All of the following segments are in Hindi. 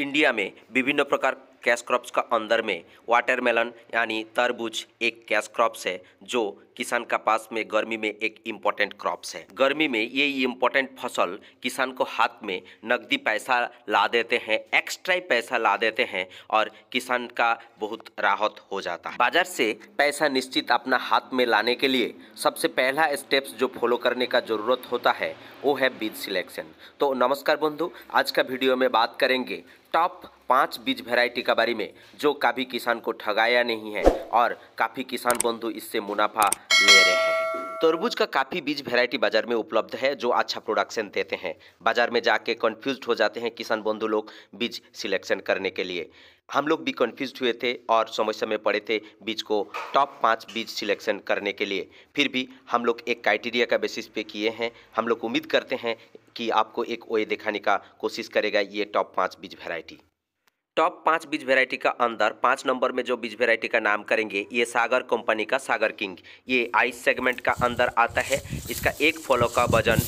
इंडिया में विभिन्न प्रकार कैश क्रॉप्स का अंदर में वाटरमेलन यानी तरबूज एक कैश क्रॉप्स है जो किसान का पास में गर्मी में एक इम्पोर्टेंट क्रॉप्स है गर्मी में ये इम्पोर्टेंट फसल किसान को हाथ में नकदी पैसा ला देते हैं एक्स्ट्रा पैसा ला देते हैं और किसान का बहुत राहत हो जाता है बाजार से पैसा निश्चित अपना हाथ में लाने के लिए सबसे पहला स्टेप्स जो फॉलो करने का ज़रूरत होता है वो है बीज सिलेक्शन तो नमस्कार बंधु आज का वीडियो में बात करेंगे टॉप पांच बीज वैरायटी बारे में जो काफी किसान को ठगाया नहीं है और काफी किसान बंधु इससे मुनाफा ले रहे हैं तरबूज का काफ़ी बीज वैरायटी बाजार में उपलब्ध है जो अच्छा प्रोडक्शन देते हैं बाजार में जाके कन्फ्यूज हो जाते हैं किसान बंधु लोग बीज सिलेक्शन करने के लिए हम लोग भी कन्फ्यूज हुए थे और समस्या में पड़े थे बीज को टॉप पाँच बीज सिलेक्शन करने के लिए फिर भी हम लोग एक क्राइटेरिया का बेसिस पे किए हैं हम लोग उम्मीद करते हैं कि आपको एक ओए दिखाने का कोशिश करेगा ये टॉप पाँच बीज वैरायटी टॉप पाँच बीज वैरायटी का अंदर पाँच नंबर में जो बीज वैरायटी का नाम करेंगे ये सागर कंपनी का सागर किंग ये आइस सेगमेंट का अंदर आता है इसका एक फॉलो का वजन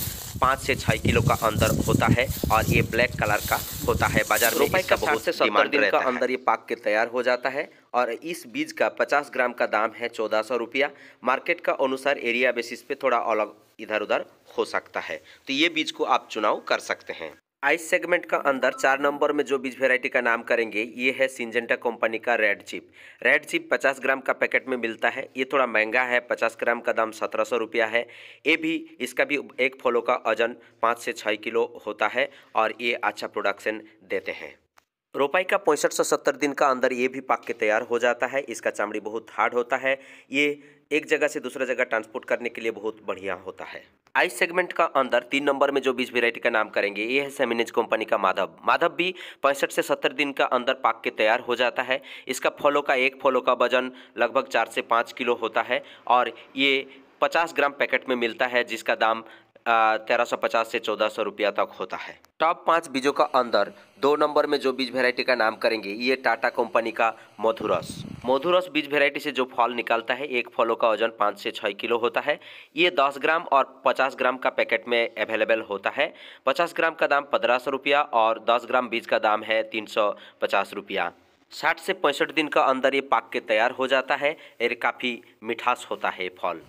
पाँच से छः किलो का अंदर होता है और ये ब्लैक कलर का होता है बाजार में इसका बहुत से डिमांड रहता का अंदर ये पाक के तैयार हो जाता है और इस बीज का 50 ग्राम का दाम है चौदह सौ रुपया मार्केट का अनुसार एरिया बेसिस पे थोड़ा अलग इधर उधर हो सकता है तो ये बीज को आप चुनाव कर सकते हैं आइस सेगमेंट का अंदर चार नंबर में जो बीज वेराइटी का नाम करेंगे ये है सिंजेंटा कंपनी का red chip red chip 50 gram का पैकेट में मिलता है ये थोड़ा महंगा है 50 ग्राम का दाम सत्रह सौ रुपया है ये भी इसका भी एक फलों का वजन पाँच से छः किलो होता है और ये अच्छा प्रोडक्शन देते हैं रोपाई का पैंसठ से सत्तर दिन का अंदर ये भी पाक के तैयार हो जाता है इसका चामड़ी बहुत हार्ड होता है ये एक जगह से दूसरा जगह ट्रांसपोर्ट करने के लिए बहुत बढ़िया होता है आइस सेगमेंट का अंदर तीन नंबर में जो बीज वेरायटी का नाम करेंगे ये है सेमिनेज कंपनी का माधव माधव भी पैंसठ से सत्तर दिन का अंदर पाक के तैयार हो जाता है इसका फलों का एक फलों का वजन लगभग चार से पाँच किलो होता है और ये पचास ग्राम पैकेट में मिलता है जिसका दाम तेरह सौ पचास से चौदह सौ रुपया तक होता है टॉप पाँच बीजों का अंदर दो नंबर में जो बीज वेरायटी का नाम करेंगे ये टाटा कंपनी का मधुरस मधुरस बीज वेरायटी से जो फल निकलता है एक फलों का वजन पाँच से छः किलो होता है ये दस ग्राम और पचास ग्राम का पैकेट में अवेलेबल होता है पचास ग्राम का दाम पंद्रह सौ रुपया और दस ग्राम बीज का दाम है तीन सौ पचास रुपया साठ से पैंसठ दिन का अंदर ये पाक के तैयार हो जाता है ये काफ़ी मिठास होता है फल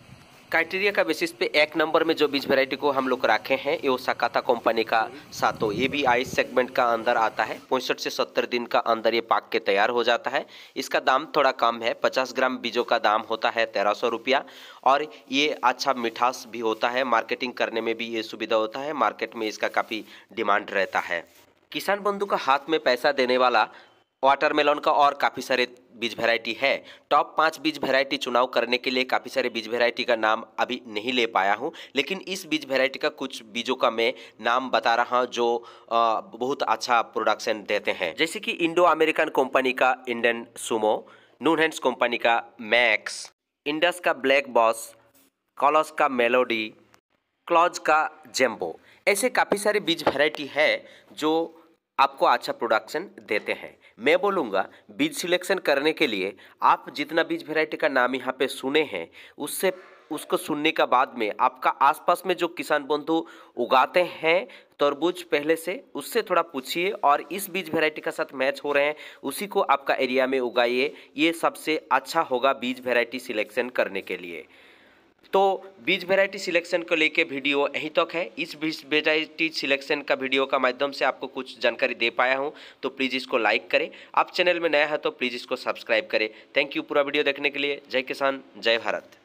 क्राइटेरिया का बेसिस पे एक नंबर में जो बीज वैरायटी को हम लोग रखे हैं ये साकाता कंपनी का सातो ये भी आइस सेगमेंट का अंदर आता है पैंसठ से सत्तर दिन का अंदर ये पाक के तैयार हो जाता है इसका दाम थोड़ा कम है पचास ग्राम बीजों का दाम होता है तेरह सौ रुपया और ये अच्छा मिठास भी होता है मार्केटिंग करने में भी ये सुविधा होता है मार्केट में इसका काफ़ी डिमांड रहता है किसान बंधु का हाथ में पैसा देने वाला वाटरमेलन का और काफ़ी सारे बीज वैरायटी है टॉप पाँच बीज वैरायटी चुनाव करने के लिए काफ़ी सारे बीज वैरायटी का नाम अभी नहीं ले पाया हूँ लेकिन इस बीज वैरायटी का कुछ बीजों का मैं नाम बता रहा हूँ जो आ, बहुत अच्छा प्रोडक्शन देते हैं जैसे कि इंडो अमेरिकन कंपनी का Indian Sumo Nunhems company का मैक्स इंडस का ब्लैक बॉस कॉलस का मेलोडी क्लॉज का जेम्बो ऐसे काफ़ी सारे बीज वैरायटी है जो आपको अच्छा प्रोडक्शन देते हैं मैं बोलूँगा बीज सिलेक्शन करने के लिए आप जितना बीज वेराइटी का नाम यहाँ पे सुने हैं उससे उसको सुनने का बाद में आपका आसपास में जो किसान बंधु उगाते हैं तरबूज पहले से उससे थोड़ा पूछिए और इस बीज वेराइटी का साथ मैच हो रहे हैं उसी को आपका एरिया में उगाइए ये सबसे अच्छा होगा बीज वेराइटी सिलेक्शन करने के लिए तो बीज वेराइटी सिलेक्शन को लेके वीडियो यहीं तक तो है इस बीज वेराइटी सिलेक्शन का वीडियो का माध्यम से आपको कुछ जानकारी दे पाया हूँ तो प्लीज़ इसको लाइक करें आप चैनल में नया है तो प्लीज़ इसको सब्सक्राइब करें थैंक यू पूरा वीडियो देखने के लिए जय किसान जय भारत